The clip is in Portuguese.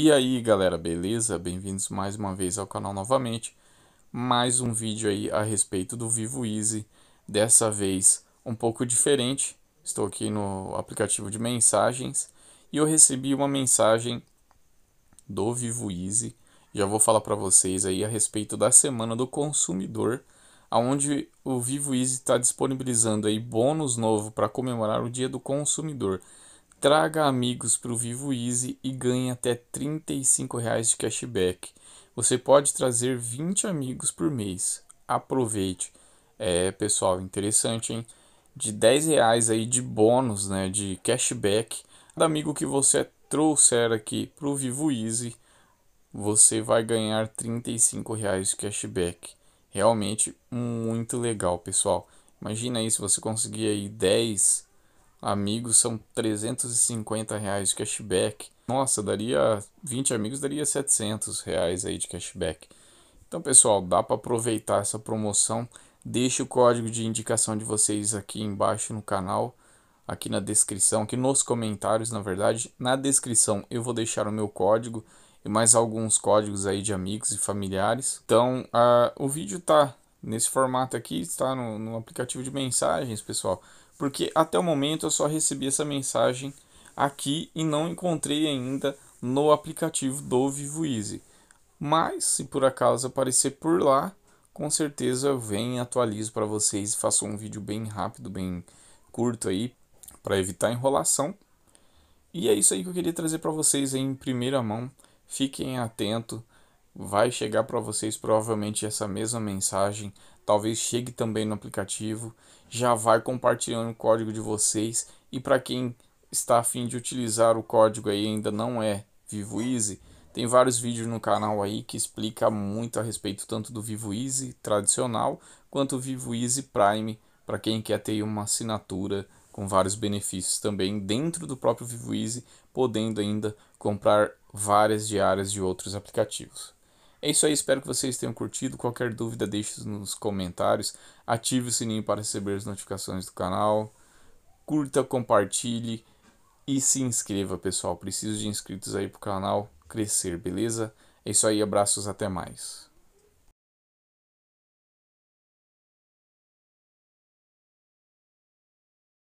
E aí galera, beleza? Bem-vindos mais uma vez ao canal novamente. Mais um vídeo aí a respeito do Vivo Easy, dessa vez um pouco diferente. Estou aqui no aplicativo de mensagens e eu recebi uma mensagem do Vivo Easy. Já vou falar para vocês aí a respeito da semana do consumidor, aonde o Vivo Easy está disponibilizando aí bônus novo para comemorar o Dia do Consumidor. Traga amigos para o Vivo Easy e ganhe até R$ de cashback. Você pode trazer 20 amigos por mês. Aproveite. É, pessoal, interessante, hein? De 10 reais aí de bônus, né? De cashback. Cada amigo que você trouxer aqui para o Vivo Easy, você vai ganhar R$ de cashback. Realmente muito legal, pessoal. Imagina aí se você conseguir aí 10 amigos são 350 reais de cashback. Nossa, daria 20 amigos, daria 700 reais aí de cashback. Então, pessoal, dá para aproveitar essa promoção. Deixe o código de indicação de vocês aqui embaixo no canal, aqui na descrição, aqui nos comentários, na verdade. Na descrição eu vou deixar o meu código e mais alguns códigos aí de amigos e familiares. Então, ah, o vídeo tá nesse formato aqui, está no, no aplicativo de mensagens, pessoal porque até o momento eu só recebi essa mensagem aqui e não encontrei ainda no aplicativo do Vivo Easy. Mas se por acaso aparecer por lá, com certeza eu venho, atualizo para vocês e faço um vídeo bem rápido, bem curto aí, para evitar enrolação. E é isso aí que eu queria trazer para vocês em primeira mão. Fiquem atentos vai chegar para vocês provavelmente essa mesma mensagem, talvez chegue também no aplicativo. Já vai compartilhando o código de vocês e para quem está a fim de utilizar o código aí ainda não é Vivo Easy, tem vários vídeos no canal aí que explica muito a respeito tanto do Vivo Easy tradicional quanto o Vivo Easy Prime para quem quer ter uma assinatura com vários benefícios também dentro do próprio Vivo Easy, podendo ainda comprar várias diárias de outros aplicativos. É isso aí, espero que vocês tenham curtido. Qualquer dúvida, deixe nos comentários. Ative o sininho para receber as notificações do canal. Curta, compartilhe e se inscreva, pessoal. Preciso de inscritos aí para o canal crescer, beleza? É isso aí, abraços, até mais.